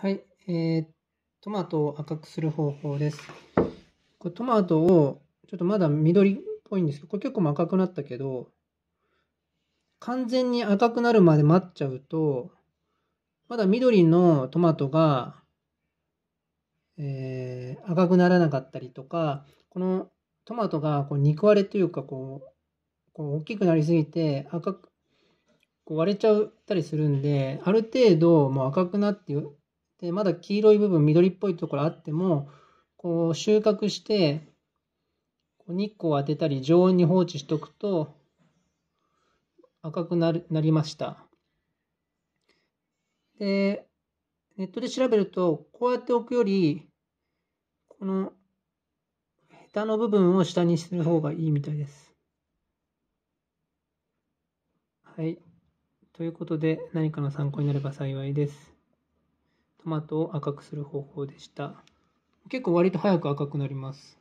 はい、えー、トマトを赤くする方法です。これトマトを、ちょっとまだ緑っぽいんですけど、これ結構赤くなったけど、完全に赤くなるまで待っちゃうと、まだ緑のトマトが、えー、赤くならなかったりとか、このトマトがこう肉割れというかこう、こう大きくなりすぎて赤く、割れちゃったりするんで、ある程度もう赤くなってでまだ黄色い部分緑っぽいところあってもこう収穫して日光を当てたり常温に放置しておくと赤くなるなりましたでネットで調べるとこうやって置くよりこのヘタの部分を下にする方がいいみたいですはいということで何かの参考になれば幸いですトマトを赤くする方法でした結構割と早く赤くなります